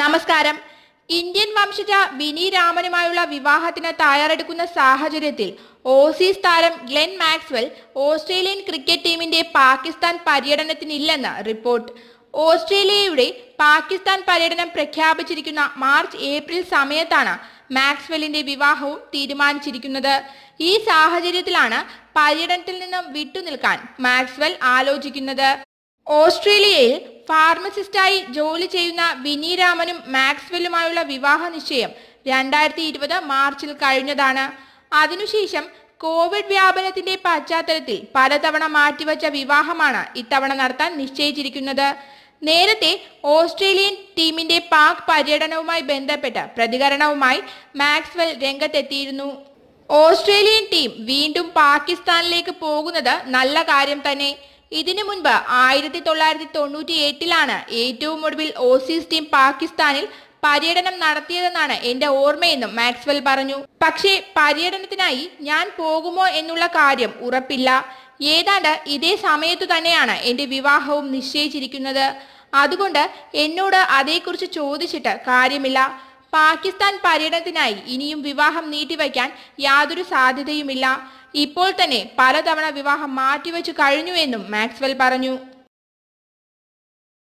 നമസ്കാരം ഇന്ത്യൻ വംശജ ബിനി രാമനുമായുള്ള വിവാഹത്തിന് തയ്യാറെടുക്കുന്ന സാഹചര്യത്തിൽ ഓസീസ് താരം ഗ്ലെൻ മാക്സ്വെൽ ഓസ്ട്രേലിയൻ ക്രിക്കറ്റ് ടീമിന്റെ പാകിസ്ഥാൻ പര്യടനത്തിനില്ലെന്ന് റിപ്പോർട്ട് ഓസ്ട്രേലിയയുടെ പാകിസ്ഥാൻ പര്യടനം പ്രഖ്യാപിച്ചിരിക്കുന്ന മാർച്ച് ഏപ്രിൽ സമയത്താണ് മാക്സ്വെല്ലിന്റെ വിവാഹവും തീരുമാനിച്ചിരിക്കുന്നത് ഈ സാഹചര്യത്തിലാണ് പര്യടനത്തിൽ നിന്നും വിട്ടുനിൽക്കാൻ മാക്സ്വെൽ ആലോചിക്കുന്നത് ഓസ്ട്രേലിയയിൽ ഫാർമസിസ്റ്റായി ജോലി ചെയ്യുന്ന ബിനി രാമനും മാക്സ്വെല്ലുമായുള്ള വിവാഹ നിശ്ചയം രണ്ടായിരത്തി ഇരുപത് മാർച്ചിൽ കഴിഞ്ഞതാണ് അതിനുശേഷം കോവിഡ് വ്യാപനത്തിന്റെ പശ്ചാത്തലത്തിൽ പലതവണ മാറ്റിവച്ച വിവാഹമാണ് ഇത്തവണ നടത്താൻ നിശ്ചയിച്ചിരിക്കുന്നത് നേരത്തെ ഓസ്ട്രേലിയൻ ടീമിന്റെ പാക് പര്യടനവുമായി ബന്ധപ്പെട്ട പ്രതികരണവുമായി മാക്സ്വെൽ രംഗത്തെത്തിയിരുന്നു ഓസ്ട്രേലിയൻ ടീം വീണ്ടും പാകിസ്ഥാനിലേക്ക് പോകുന്നത് നല്ല കാര്യം തന്നെ ഇതിനു മുൻപ് ആയിരത്തി തൊള്ളായിരത്തി തൊണ്ണൂറ്റി എട്ടിലാണ് ഏറ്റവും ഒടുവിൽ ഓസീസ് ടീം പാകിസ്ഥാനിൽ പര്യടനം നടത്തിയതെന്നാണ് എന്റെ ഓർമ്മയെന്നും മാക്സ്വെൽ പറഞ്ഞു പക്ഷേ പര്യടനത്തിനായി ഞാൻ പോകുമോ എന്നുള്ള കാര്യം ഉറപ്പില്ല ഏതാണ്ട് ഇതേ സമയത്തു തന്നെയാണ് എന്റെ വിവാഹവും നിശ്ചയിച്ചിരിക്കുന്നത് അതുകൊണ്ട് എന്നോട് അതേക്കുറിച്ച് ചോദിച്ചിട്ട് കാര്യമില്ല പാകിസ്ഥാൻ പര്യടനത്തിനായി ഇനിയും വിവാഹം നീട്ടിവയ്ക്കാൻ യാതൊരു സാധ്യതയുമില്ല ഇപ്പോൾ തന്നെ പലതവണ വിവാഹം മാറ്റിവെച്ചു കഴിഞ്ഞുവെന്നും മാക്സ്വെൽ പറഞ്ഞു